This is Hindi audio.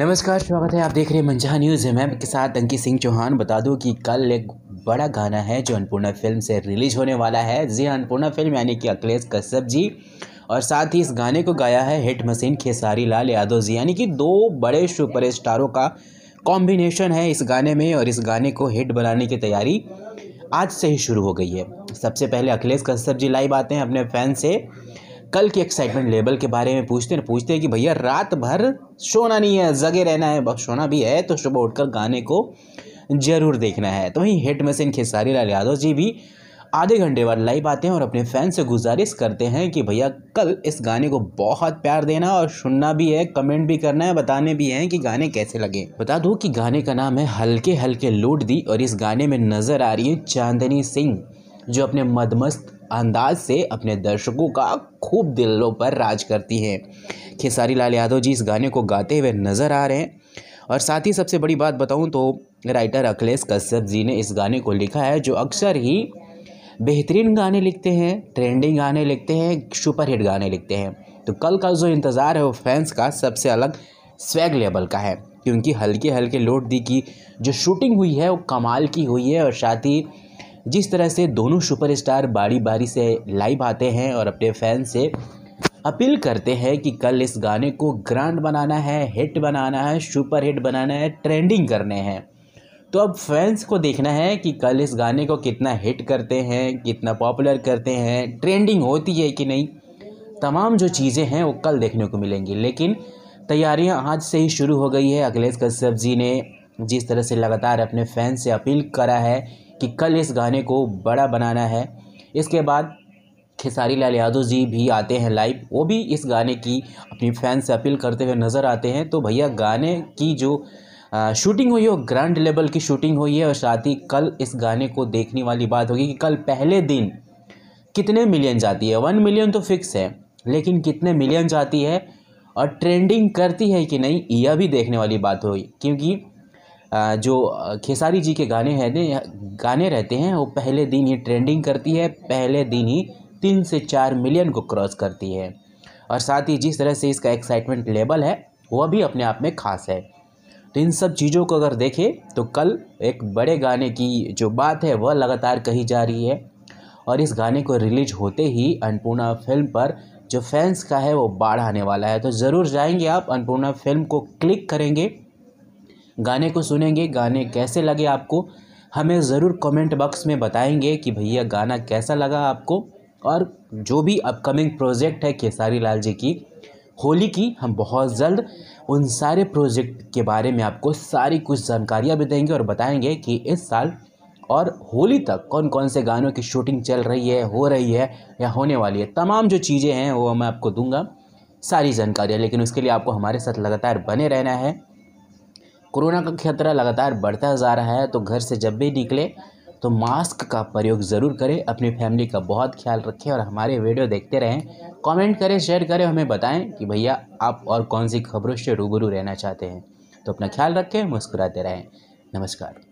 नमस्कार स्वागत है आप देख रहे हैं मंझा न्यूज़ है मैं के साथ अंकित सिंह चौहान बता दूं कि कल एक बड़ा गाना है जो अन्नपूर्णा फिल्म से रिलीज होने वाला है जी हाँ, अन्नपूर्णा फिल्म यानी कि अखिलेश कश्यप जी और साथ ही इस गाने को गाया है हिट मशीन खेसारी लाल यादव जी यानी कि दो बड़े सुपरस्टारों का कॉम्बिनेशन है इस गाने में और इस गाने को हिट बनाने की तैयारी आज से ही शुरू हो गई है सबसे पहले अखिलेश कश्यप जी लाइव आते हैं अपने फैन से कल की एक्साइटमेंट लेवल के बारे में पूछते हैं पूछते हैं कि भैया रात भर सोना नहीं है जगे रहना है बस सोना भी है तो सुबह उठकर गाने को जरूर देखना है तो वहीं हिट मशीन खेसारी लाल यादव जी भी आधे घंटे बाद लाइव आते हैं और अपने फैन से गुजारिश करते हैं कि भैया कल इस गाने को बहुत प्यार देना और सुनना भी है कमेंट भी करना है बताने भी हैं कि गाने कैसे लगे बता दूं कि गाने का नाम है हल्के हल्के लूट दी और इस गाने में नज़र आ रही है चांदनी सिंह जो अपने मदमस्त अंदाज से अपने दर्शकों का खूब दिलों पर राज करती हैं खेसारी लाल यादव जी इस गाने को गाते हुए नज़र आ रहे हैं और साथ ही सबसे बड़ी बात बताऊं तो राइटर अखिलेश कश्यप जी ने इस गाने को लिखा है जो अक्सर ही बेहतरीन गाने लिखते हैं ट्रेंडिंग गाने लिखते हैं सुपरहिट गाने लिखते हैं तो कल का जो इंतज़ार है वो फैंस का सबसे अलग स्वैग लेवल का है क्योंकि हल्के हल्के लोट दी की जो शूटिंग हुई है वो कमाल की हुई है और साथ ही जिस तरह से दोनों सुपरस्टार बारी बारी से लाइव आते हैं और अपने फैन से अपील करते हैं कि कल इस गाने को ग्रांड बनाना है हिट बनाना है सुपर हिट बनाना है ट्रेंडिंग करने हैं तो अब फैंस को देखना है कि कल इस गाने को कितना हिट करते हैं कितना पॉपुलर करते हैं ट्रेंडिंग होती है कि नहीं तमाम जो चीज़ें हैं वो कल देखने को मिलेंगी लेकिन तैयारियां आज से ही शुरू हो गई है अखिलेश कश्यप जी ने जिस तरह से लगातार अपने फैंस से अपील करा है कि कल इस गाने को बड़ा बनाना है इसके बाद खेसारी लाल यादव जी भी आते हैं लाइव वो भी इस गाने की अपनी फैन से अपील करते हुए नज़र आते हैं तो भैया गाने की जो शूटिंग हुई है वो ग्रैंड लेवल की शूटिंग हुई है और साथ ही कल इस गाने को देखने वाली बात होगी कि कल पहले दिन कितने मिलियन जाती है वन मिलियन तो फिक्स है लेकिन कितने मिलियन जाती है और ट्रेंडिंग करती है कि नहीं यह भी देखने वाली बात होगी क्योंकि जो खेसारी जी के गाने हैं गाने रहते हैं वो पहले दिन ही ट्रेंडिंग करती है पहले दिन ही तीन से चार मिलियन को क्रॉस करती है और साथ ही जिस तरह से इसका एक्साइटमेंट लेवल है वह भी अपने आप में खास है तो इन सब चीज़ों को अगर देखें तो कल एक बड़े गाने की जो बात है वह लगातार कही जा रही है और इस गाने को रिलीज होते ही अन्नपूर्णा फिल्म पर जो फैंस का है वो बाढ़ आने वाला है तो ज़रूर जाएंगे आप अन्नपूर्णा फिल्म को क्लिक करेंगे गाने को सुनेंगे गाने कैसे लगे आपको हमें ज़रूर कमेंट बॉक्स में बताएंगे कि भैया गाना कैसा लगा आपको और जो भी अपकमिंग प्रोजेक्ट है खेसारी लाल जी की होली की हम बहुत जल्द उन सारे प्रोजेक्ट के बारे में आपको सारी कुछ जानकारियाँ भी देंगे और बताएंगे कि इस साल और होली तक कौन कौन से गानों की शूटिंग चल रही है हो रही है या होने वाली है तमाम जो चीज़ें हैं वो मैं आपको दूंगा सारी जानकारियाँ लेकिन उसके लिए आपको हमारे साथ लगातार बने रहना है कोरोना का खतरा लगातार बढ़ता जा रहा है तो घर से जब भी निकले तो मास्क का प्रयोग ज़रूर करें अपनी फैमिली का बहुत ख्याल रखें और हमारे वीडियो देखते रहें कमेंट करें शेयर करें हमें बताएं कि भैया आप और कौन सी खबरों से रूबरू रहना चाहते हैं तो अपना ख्याल रखें मुस्कुराते रहें नमस्कार